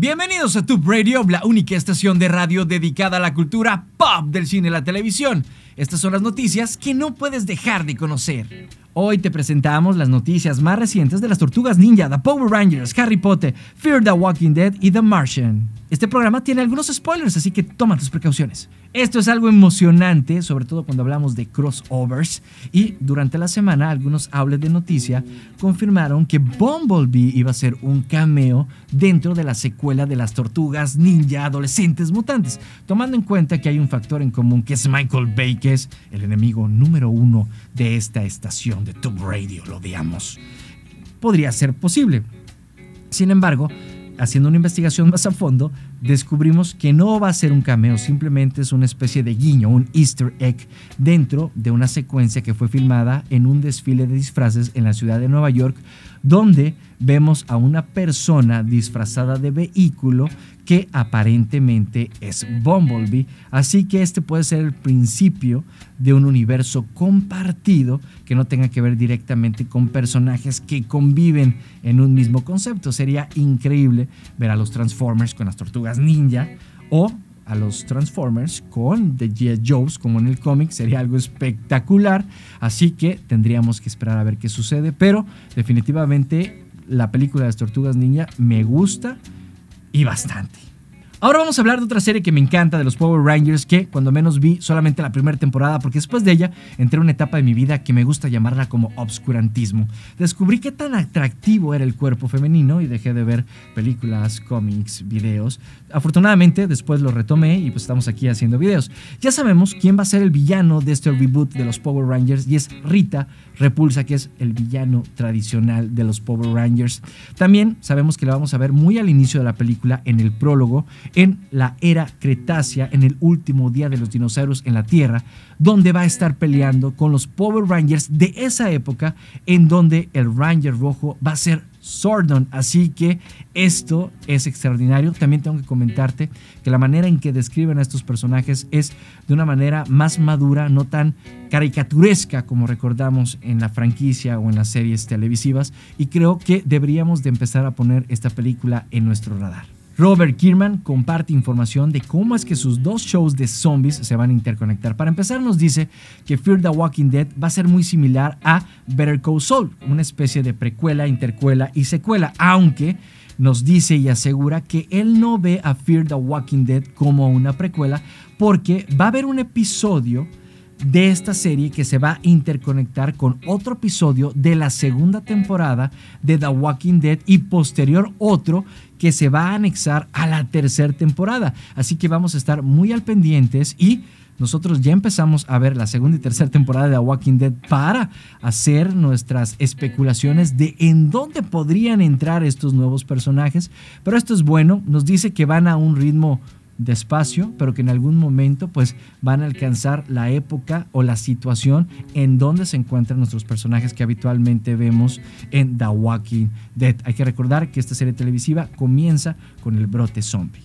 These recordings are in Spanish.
Bienvenidos a Tube Radio, la única estación de radio dedicada a la cultura pop del cine y la televisión. Estas son las noticias que no puedes dejar de conocer. Hoy te presentamos las noticias más recientes de las Tortugas Ninja, The Power Rangers, Harry Potter, Fear the Walking Dead y The Martian. Este programa tiene algunos spoilers, así que toma tus precauciones. Esto es algo emocionante, sobre todo cuando hablamos de crossovers, y durante la semana algunos outlets de noticia confirmaron que Bumblebee iba a ser un cameo dentro de la secuela de las Tortugas Ninja Adolescentes Mutantes, tomando en cuenta que hay un factor en común que es Michael Bay, el enemigo número uno de esta estación Tube Radio, lo veamos... Podría ser posible. Sin embargo, haciendo una investigación más a fondo, descubrimos que no va a ser un cameo, simplemente es una especie de guiño, un easter egg, dentro de una secuencia que fue filmada en un desfile de disfraces en la ciudad de Nueva York, donde vemos a una persona disfrazada de vehículo que aparentemente es Bumblebee. Así que este puede ser el principio de un universo compartido que no tenga que ver directamente con personajes que conviven en un mismo concepto. Sería increíble ver a los Transformers con las tortugas ninja o a los Transformers con The Jet Jobs, como en el cómic, sería algo espectacular. Así que tendríamos que esperar a ver qué sucede. Pero definitivamente la película de las Tortugas Ninja me gusta y bastante. Ahora vamos a hablar de otra serie que me encanta de los Power Rangers que cuando menos vi solamente la primera temporada porque después de ella entré en una etapa de mi vida que me gusta llamarla como obscurantismo. Descubrí qué tan atractivo era el cuerpo femenino y dejé de ver películas, cómics, videos. Afortunadamente después lo retomé y pues estamos aquí haciendo videos. Ya sabemos quién va a ser el villano de este reboot de los Power Rangers y es Rita Repulsa que es el villano tradicional de los Power Rangers. También sabemos que la vamos a ver muy al inicio de la película en el prólogo en la era Cretácea, en el último día de los dinosaurios en la Tierra, donde va a estar peleando con los Power Rangers de esa época, en donde el Ranger rojo va a ser Sordon. Así que esto es extraordinario. También tengo que comentarte que la manera en que describen a estos personajes es de una manera más madura, no tan caricaturesca como recordamos en la franquicia o en las series televisivas. Y creo que deberíamos de empezar a poner esta película en nuestro radar. Robert Kierman comparte información de cómo es que sus dos shows de zombies se van a interconectar. Para empezar, nos dice que Fear the Walking Dead va a ser muy similar a Better Call Saul, una especie de precuela, intercuela y secuela, aunque nos dice y asegura que él no ve a Fear the Walking Dead como una precuela porque va a haber un episodio de esta serie que se va a interconectar con otro episodio de la segunda temporada de The Walking Dead y posterior otro que se va a anexar a la tercera temporada. Así que vamos a estar muy al pendientes y nosotros ya empezamos a ver la segunda y tercera temporada de The Walking Dead para hacer nuestras especulaciones de en dónde podrían entrar estos nuevos personajes. Pero esto es bueno, nos dice que van a un ritmo despacio, pero que en algún momento pues van a alcanzar la época o la situación en donde se encuentran nuestros personajes que habitualmente vemos en The Walking Dead. Hay que recordar que esta serie televisiva comienza con el brote zombie.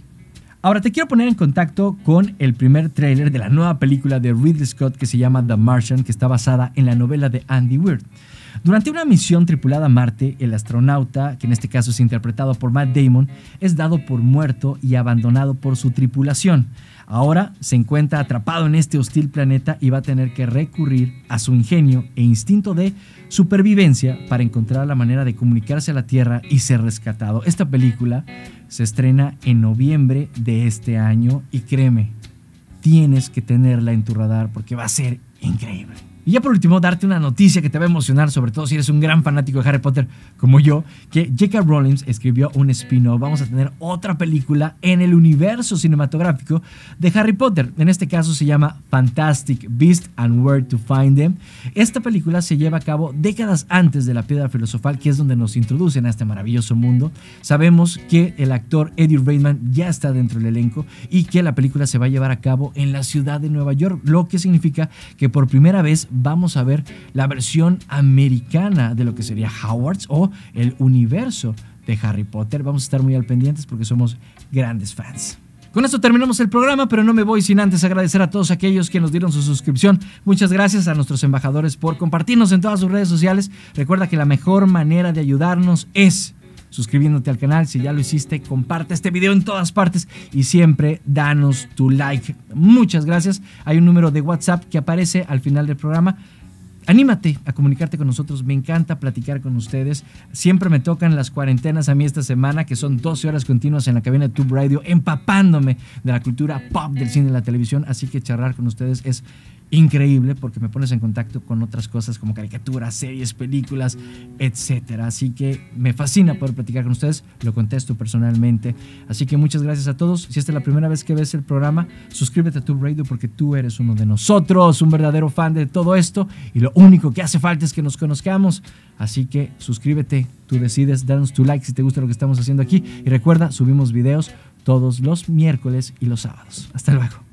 Ahora te quiero poner en contacto con el primer tráiler de la nueva película de Ridley Scott que se llama The Martian, que está basada en la novela de Andy Weir. Durante una misión tripulada a Marte, el astronauta, que en este caso es interpretado por Matt Damon, es dado por muerto y abandonado por su tripulación. Ahora se encuentra atrapado en este hostil planeta y va a tener que recurrir a su ingenio e instinto de supervivencia para encontrar la manera de comunicarse a la Tierra y ser rescatado. Esta película se estrena en noviembre de este año y créeme, tienes que tenerla en tu radar porque va a ser increíble. Y ya por último, darte una noticia que te va a emocionar, sobre todo si eres un gran fanático de Harry Potter como yo, que J.K. Rowling escribió un spin-off. Vamos a tener otra película en el universo cinematográfico de Harry Potter. En este caso se llama Fantastic Beast and Where to Find Them. Esta película se lleva a cabo décadas antes de la Piedra Filosofal, que es donde nos introducen a este maravilloso mundo. Sabemos que el actor Eddie Redmayne ya está dentro del elenco y que la película se va a llevar a cabo en la ciudad de Nueva York, lo que significa que por primera vez vamos a ver la versión americana de lo que sería Howard's o el universo de Harry Potter. Vamos a estar muy al pendientes porque somos grandes fans. Con esto terminamos el programa, pero no me voy sin antes agradecer a todos aquellos que nos dieron su suscripción. Muchas gracias a nuestros embajadores por compartirnos en todas sus redes sociales. Recuerda que la mejor manera de ayudarnos es suscribiéndote al canal. Si ya lo hiciste, comparte este video en todas partes y siempre danos tu like. Muchas gracias. Hay un número de WhatsApp que aparece al final del programa. Anímate a comunicarte con nosotros, me encanta platicar con ustedes. Siempre me tocan las cuarentenas a mí esta semana, que son 12 horas continuas en la cabina de Tube Radio, empapándome de la cultura pop, del cine y la televisión. Así que charlar con ustedes es increíble porque me pones en contacto con otras cosas como caricaturas, series, películas, etcétera. Así que me fascina poder platicar con ustedes, lo contesto personalmente. Así que muchas gracias a todos. Si esta es la primera vez que ves el programa, suscríbete a tu radio porque tú eres uno de nosotros, un verdadero fan de todo esto y lo único que hace falta es que nos conozcamos. Así que suscríbete, tú decides, danos tu like si te gusta lo que estamos haciendo aquí y recuerda, subimos videos todos los miércoles y los sábados. Hasta luego.